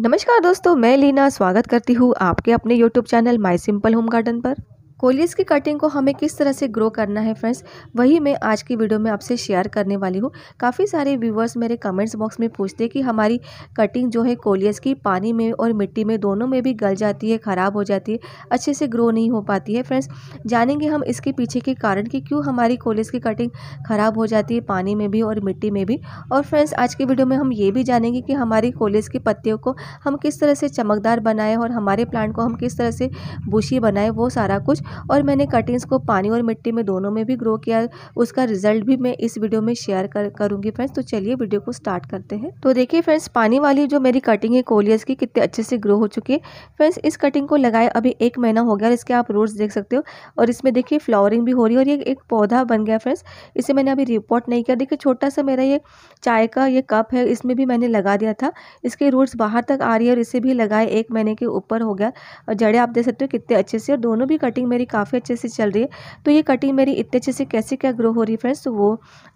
नमस्कार दोस्तों मैं लीना स्वागत करती हूँ आपके अपने YouTube channel My Simple Home Garden पर कोलियस की कटिंग को हमें किस तरह से ग्रो करना है फ्रेंड्स वही मैं आज की वीडियो में आपसे शेयर करने वाली हूँ काफ़ी सारे व्यूवर्स मेरे कमेंट्स बॉक्स में पूछते हैं कि हमारी कटिंग जो है कोलियस की पानी में और मिट्टी में दोनों में भी गल जाती है ख़राब हो जाती है अच्छे से ग्रो नहीं हो पाती है फ्रेंड्स जानेंगे हम इसके पीछे के कारण कि क्यों हमारी कोलियस की कटिंग ख़राब हो जाती है पानी में भी और मिट्टी में भी और फ्रेंड्स आज की वीडियो में हम ये भी जानेंगे कि हमारी कोलियस की पत्तियों को हम किस तरह से चमकदार बनाएँ और हमारे प्लांट को हम किस तरह से बुशी बनाएँ वो सारा कुछ और मैंने कटिंग्स को पानी और मिट्टी में दोनों में भी ग्रो किया उसका रिजल्ट भी मैं इस वीडियो में शेयर कर करूँगी फ्रेंड्स तो चलिए वीडियो को स्टार्ट करते हैं तो देखिए फ्रेंड्स पानी वाली जो मेरी कटिंग है कोलियस की कितने अच्छे से ग्रो हो चुकी है फ्रेंड्स इस कटिंग को लगाए अभी एक महीना हो गया और इसके आप रोड्स देख सकते हो और इसमें देखिए फ्लावरिंग भी हो रही है और ये एक पौधा बन गया फ्रेंड्स इसे मैंने अभी रिपोर्ट नहीं किया देखिए छोटा सा मेरा ये चाय का ये कप है इसमें भी मैंने लगा दिया था इसके रूट्स बाहर तक आ रही है और इसे भी लगाए एक महीने के ऊपर हो गया और जड़े आप देख सकते हो कितने अच्छे से और दोनों भी कटिंग मेरी काफ़ी अच्छे से चल रही है तो ये कटिंग मेरी इतने अच्छे से कैसे क्या ग्रो हो रही है फ्रेंड्स तो वो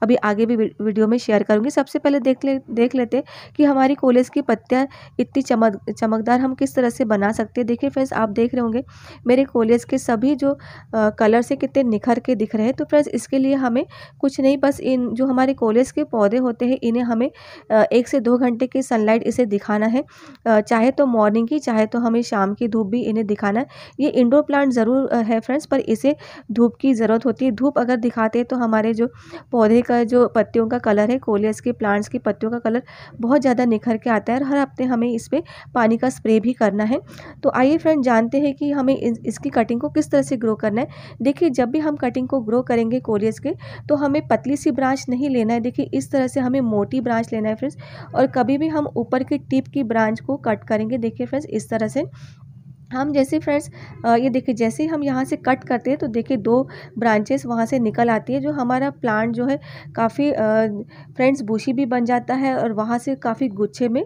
अभी आगे भी वीडियो में शेयर करूँगी सबसे पहले देख ले देख लेते कि हमारी कोलेज की पत्तियाँ इतनी चमक चमकदार हम किस तरह से बना सकते हैं देखिए फ्रेंड्स आप देख रहे होंगे मेरे कोलेज के सभी जो कलर से कितने निखर के दिख रहे हैं तो फ्रेंड्स इसके लिए हमें कुछ नहीं बस इन जो हमारे कोलेज के पौधे होते हैं इन्हें हमें एक से दो घंटे की सनलाइट इसे दिखाना है चाहे तो मॉर्निंग की चाहे तो हमें शाम की धूप भी इन्हें दिखाना है ये इंडोर प्लांट ज़रूर है फ्रेंड्स पर इसे धूप की ज़रूरत होती है धूप अगर दिखाते हैं तो हमारे जो पौधे का जो पत्तियों का कलर है कोलियस के प्लांट्स की पत्तियों का कलर बहुत ज़्यादा निखर के आता है और हर हफ्ते हमें इस पर पानी का स्प्रे भी करना है तो आइए फ्रेंड जानते हैं कि हमें इसकी कटिंग को किस तरह से ग्रो करना है देखिए जब भी हम कटिंग को ग्रो करेंगे कोलियस के तो हमें पतली सी ब्रांच नहीं लेना है देखिए इस तरह से हमें मोटी ब्रांच लेना है फ्रेंड्स और कभी भी हम ऊपर की टिप की ब्रांच को कट करेंगे देखिए फ्रेंड्स इस तरह से हम जैसे फ्रेंड्स ये देखिए जैसे हम यहाँ से कट करते हैं तो देखिए दो ब्रांचेस वहाँ से निकल आती है जो हमारा प्लांट जो है काफ़ी फ्रेंड्स बूशी भी बन जाता है और वहाँ से काफ़ी गुच्छे में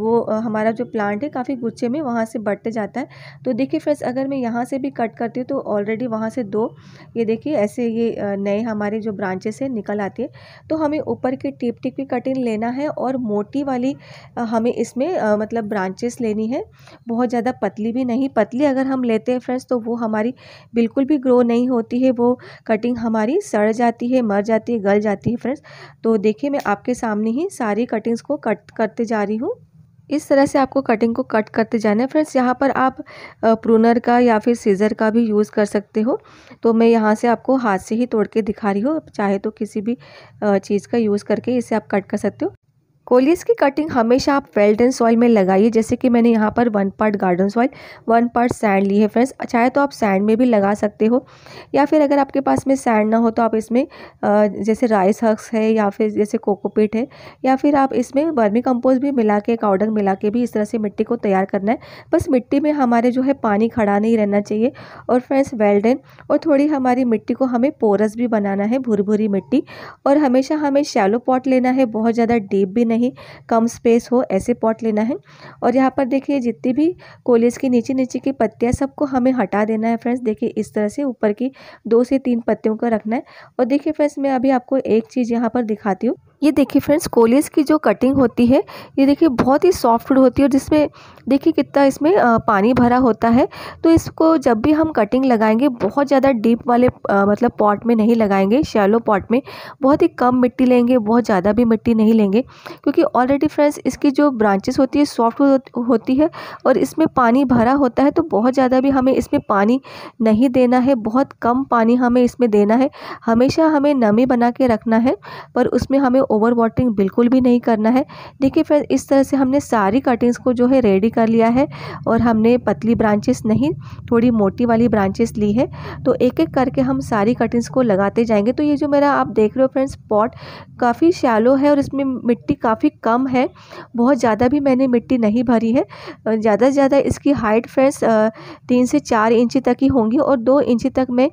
वो हमारा जो प्लांट है काफ़ी गुच्छे में वहाँ से बढ़ते जाता है तो देखिए फ्रेंड्स अगर मैं यहाँ से भी कट करती हूँ तो ऑलरेडी वहाँ से दो ये देखिए ऐसे ये नए हमारे जो ब्रांचेस हैं निकल आती है तो हमें ऊपर की टिप टिप की कटिंग लेना है और मोटी वाली हमें इसमें मतलब ब्रांचेस लेनी है बहुत ज़्यादा पतली भी भी नहीं पतली अगर हम लेते हैं फ्रेंड्स तो वो हमारी बिल्कुल भी ग्रो नहीं होती है वो कटिंग हमारी सड़ जाती है मर जाती है गल जाती है फ्रेंड्स तो देखिए मैं आपके सामने ही सारी कटिंग्स को कट करते जा रही हूँ इस तरह से आपको कटिंग को कट करते जाना है फ्रेंड्स यहाँ पर आप प्रूनर का या फिर सीज़र का भी यूज़ कर सकते हो तो मैं यहाँ से आपको हाथ से ही तोड़ के दिखा रही हूँ चाहे तो किसी भी चीज़ का यूज़ करके इसे आप कट कर सकते हो कोलियस की कटिंग हमेशा आप वेल्डन सॉइल में लगाइए जैसे कि मैंने यहाँ पर one part garden soil one part sand ली है फ्रेंड्स चाहे तो आप सैंड में भी लगा सकते हो या फिर अगर आपके पास में सैंड ना हो तो आप इसमें जैसे राइस हक्स है या फिर जैसे कोकोपीट है या फिर आप इसमें वर्मी कंपोज भी मिला के काउडंग मिला के भी इस तरह से मिट्टी को तैयार करना है बस मिट्टी में हमारे जो है पानी खड़ा नहीं रहना चाहिए और फ्रेंड्स वेल्डन और थोड़ी हमारी मिट्टी को हमें पोरस भी बनाना है भूरी भूरी मिट्टी और हमेशा हमें शैलो पॉट लेना है बहुत ज़्यादा डीप भी नहीं कम स्पेस हो ऐसे पॉट लेना है और यहाँ पर देखिए जितनी भी कोलेज के नीचे नीचे की पत्तियाँ सबको हमें हटा देना है फ्रेंड्स देखिए इस तरह से ऊपर की दो से तीन पत्तियों का रखना है और देखिए फ्रेंड्स मैं अभी आपको एक चीज़ यहाँ पर दिखाती हूँ ये देखिए फ्रेंड्स कोलेज की जो कटिंग होती है ये देखिए बहुत ही सॉफ्ट होती है और जिसमें देखिए कितना इसमें पानी भरा होता है तो इसको जब भी हम कटिंग लगाएंगे बहुत ज़्यादा डीप वाले आ, मतलब पॉट में नहीं लगाएंगे शैलो पॉट में बहुत ही कम मिट्टी लेंगे बहुत ज़्यादा भी मिट्टी नहीं लेंगे क्योंकि ऑलरेडी फ्रेंड्स इसकी जो ब्रांचेस होती है सॉफ्ट होती है और इसमें पानी भरा होता है तो बहुत ज़्यादा भी हमें इसमें पानी नहीं देना है बहुत कम पानी हमें इसमें देना है हमेशा हमें नमी बना के रखना है पर उसमें हमें ओवर वाटरिंग बिल्कुल भी नहीं करना है देखिए फ्रेंड इस तरह से हमने सारी कटिंग्स को जो है रेडी कर लिया है और हमने पतली ब्रांचेस नहीं थोड़ी मोटी वाली ब्रांचेस ली है तो एक एक करके हम सारी कटिंग्स को लगाते जाएंगे तो ये जो मेरा आप देख रहे हो फ्रेंड्स पॉट काफ़ी शैलो है और इसमें मिट्टी काफ़ी कम है बहुत ज़्यादा भी मैंने मिट्टी नहीं भरी है ज़्यादा से ज़्यादा इसकी हाइट फ्रेंड्स तीन से चार इंच तक ही होंगी और दो इंची तक मैं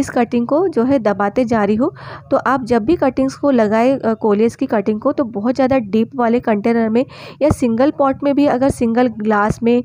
इस कटिंग को जो है दबाते जा रही हूँ तो आप जब भी कटिंग्स को लगाए कोलेस की कटिंग को तो बहुत ज़्यादा डीप वाले कंटेनर में या सिंगल पॉट में भी अगर सिंगल ग्लास में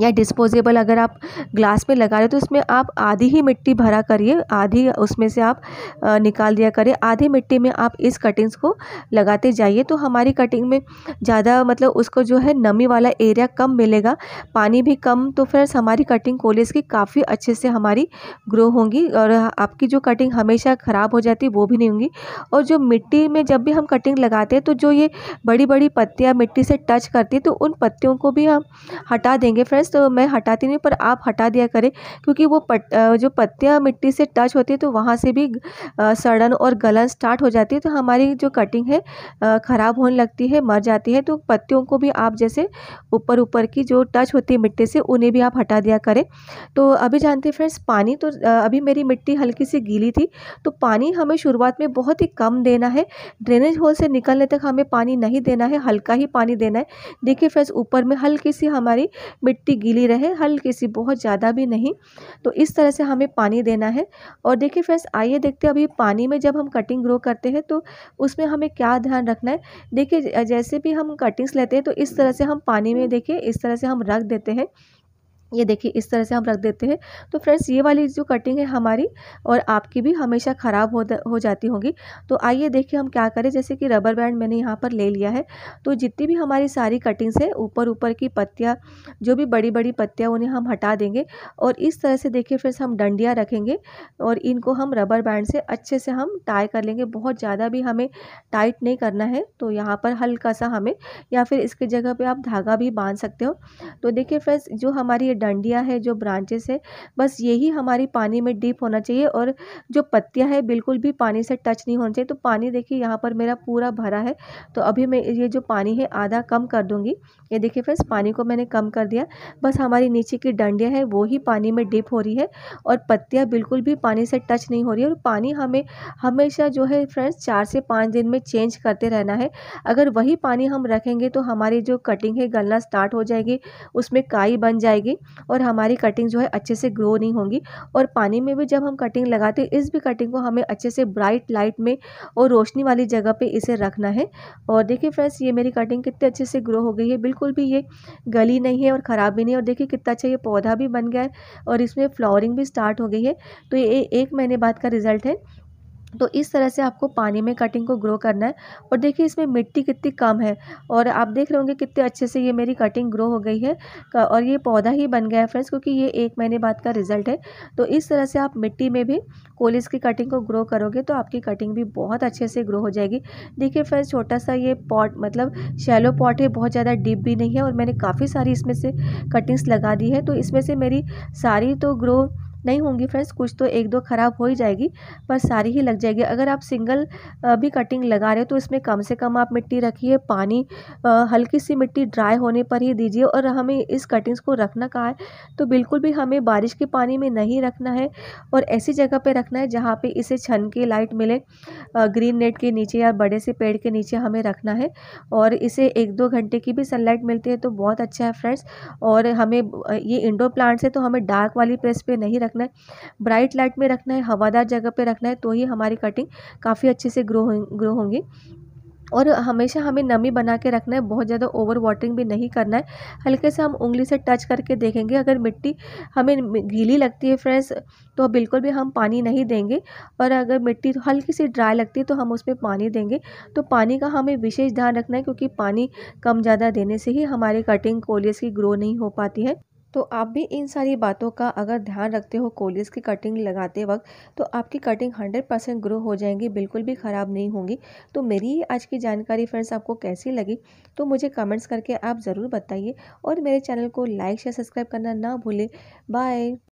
या डिस्पोज़ेबल अगर आप ग्लास में लगा रहे हो तो उसमें आप आधी ही मिट्टी भरा करिए आधी उसमें से आप निकाल दिया करिए आधी मिट्टी में आप इस कटिंग्स को लगाते जाइए तो हमारी कटिंग में ज़्यादा मतलब उसको जो है नमी वाला एरिया कम मिलेगा पानी भी कम तो फिर हमारी कटिंग कोलेज की काफ़ी अच्छे से हमारी ग्रो होंगी और आपकी जो कटिंग हमेशा ख़राब हो जाती है वो भी नहीं होंगी और जो मिट्टी में जब भी हम कटिंग लगाते हैं तो जो ये बड़ी बड़ी पत्तियाँ मिट्टी से टच करती है तो उन पत्तियों को भी हम हटा देंगे फ्रेंड्स फ्रेंड्स तो मैं हटाती नहीं पर आप हटा दिया करें क्योंकि वो पट जो पत्तियाँ मिट्टी से टच होती है तो वहाँ से भी सड़न और गलन स्टार्ट हो जाती है तो हमारी जो कटिंग है ख़राब होने लगती है मर जाती है तो पत्तियों को भी आप जैसे ऊपर ऊपर की जो टच होती है मिट्टी से उन्हें भी आप हटा दिया करें तो अभी जानते हैं फ्रेंड्स पानी तो अभी मेरी मिट्टी हल्की सी गीली थी तो पानी हमें शुरुआत में बहुत ही कम देना है ड्रेनेज होल से निकलने तक हमें पानी नहीं देना है हल्का ही पानी देना है देखिए फ्रेंड्स ऊपर में हल्की सी हमारी मिट्टी काफ़ी गीली रहे हल्की सी बहुत ज़्यादा भी नहीं तो इस तरह से हमें पानी देना है और देखिए फ्रेंड्स आइए देखते हैं अभी पानी में जब हम कटिंग ग्रो करते हैं तो उसमें हमें क्या ध्यान रखना है देखिए जैसे भी हम कटिंग्स लेते हैं तो इस तरह से हम पानी में देखिए इस तरह से हम रख देते हैं ये देखिए इस तरह से हम रख देते हैं तो फ्रेंड्स ये वाली जो कटिंग है हमारी और आपकी भी हमेशा ख़राब हो हो जाती होगी तो आइए देखिए हम क्या करें जैसे कि रबर बैंड मैंने यहाँ पर ले लिया है तो जितनी भी हमारी सारी कटिंग्स है ऊपर ऊपर की पत्तियाँ जो भी बड़ी बड़ी पत्तियाँ उन्हें हम हटा देंगे और इस तरह से देखिए फ्रेंड्स हम डंडियाँ रखेंगे और इनको हम रबर बैंड से अच्छे से हम टाई कर लेंगे बहुत ज़्यादा भी हमें टाइट नहीं करना है तो यहाँ पर हल्का सा हमें या फिर इसकी जगह पर आप धागा भी बांध सकते हो तो देखिए फ्रेंड्स जो हमारी ये डंडियाँ है जो ब्रांचेस है बस यही हमारी पानी में डीप होना चाहिए और जो पत्तियाँ है बिल्कुल भी पानी से टच नहीं होना चाहिए तो पानी देखिए यहाँ पर मेरा पूरा भरा है तो अभी मैं ये जो पानी है आधा कम कर दूँगी ये देखिए फ्रेंड्स पानी को मैंने कम कर दिया बस हमारी नीचे की डंडियाँ हैं वो ही पानी में डिप हो रही है और पत्तियाँ बिल्कुल भी पानी से टच नहीं हो रही है और पानी हमें हमेशा जो है फ्रेंड्स चार से पाँच दिन में चेंज करते रहना है अगर वही पानी हम रखेंगे तो हमारी जो कटिंग है गलना स्टार्ट हो जाएगी उसमें काई बन जाएगी और हमारी कटिंग जो है अच्छे से ग्रो नहीं होंगी और पानी में भी जब हम कटिंग लगाते हैं इस भी कटिंग को हमें अच्छे से ब्राइट लाइट में और रोशनी वाली जगह पे इसे रखना है और देखिए फ्रेंड्स ये मेरी कटिंग कितने अच्छे से ग्रो हो गई है बिल्कुल भी ये गली नहीं है और ख़राब भी नहीं और देखिए कितना अच्छा ये पौधा भी बन गया है और इसमें फ्लॉरिंग भी स्टार्ट हो गई है तो ये एक महीने बाद का रिज़ल्ट है तो इस तरह से आपको पानी में कटिंग को ग्रो करना है और देखिए इसमें मिट्टी कितनी कम है और आप देख रहे होंगे कितने अच्छे से ये मेरी कटिंग ग्रो हो गई है और ये पौधा ही बन गया है फ्रेंड्स क्योंकि ये एक महीने बाद का रिजल्ट है तो इस तरह से आप मिट्टी में भी कोलिस की कटिंग को ग्रो करोगे तो आपकी कटिंग भी बहुत अच्छे से ग्रो हो जाएगी देखिए फ्रेंड्स छोटा सा ये पॉट मतलब शैलो पॉट है बहुत ज़्यादा डीप भी नहीं है और मैंने काफ़ी सारी इसमें से कटिंग्स लगा दी है तो इसमें से मेरी सारी तो ग्रो नहीं होंगी फ्रेंड्स कुछ तो एक दो ख़राब हो ही जाएगी पर सारी ही लग जाएगी अगर आप सिंगल भी कटिंग लगा रहे हो तो इसमें कम से कम आप मिट्टी रखिए पानी हल्की सी मिट्टी ड्राई होने पर ही दीजिए और हमें इस कटिंग्स को रखना कहा है तो बिल्कुल भी हमें बारिश के पानी में नहीं रखना है और ऐसी जगह पर रखना है जहाँ पर इसे छन के लाइट मिले ग्रीन नेट के नीचे या बड़े से पेड़ के नीचे हमें रखना है और इसे एक दो घंटे की भी सनलाइट मिलती है तो बहुत अच्छा है फ्रेंड्स और हमें ये इंडोर प्लांट्स है तो हमें डार्क वाली प्लेस पर नहीं रख रखना है ब्राइट लाइट में रखना है हवादार जगह पे रखना है तो ही हमारी कटिंग काफ़ी अच्छे से ग्रो ग्रो होंगी और हमेशा हमें नमी बना के रखना है बहुत ज़्यादा ओवर वाटरिंग भी नहीं करना है हल्के से हम उंगली से टच करके देखेंगे अगर मिट्टी हमें गीली लगती है फ्रेंड्स तो बिल्कुल भी हम पानी नहीं देंगे और अगर मिट्टी हल्की सी ड्राई लगती है तो हम उसमें पानी देंगे तो पानी का हमें विशेष ध्यान रखना है क्योंकि पानी कम ज़्यादा देने से ही हमारी कटिंग कोलियस की ग्रो नहीं हो पाती है तो आप भी इन सारी बातों का अगर ध्यान रखते हो कोलिस की कटिंग लगाते वक्त तो आपकी कटिंग 100 परसेंट ग्रो हो जाएंगी बिल्कुल भी ख़राब नहीं होंगी तो मेरी ये आज की जानकारी फ्रेंड्स आपको कैसी लगी तो मुझे कमेंट्स करके आप ज़रूर बताइए और मेरे चैनल को लाइक शेयर सब्सक्राइब करना ना भूलें बाय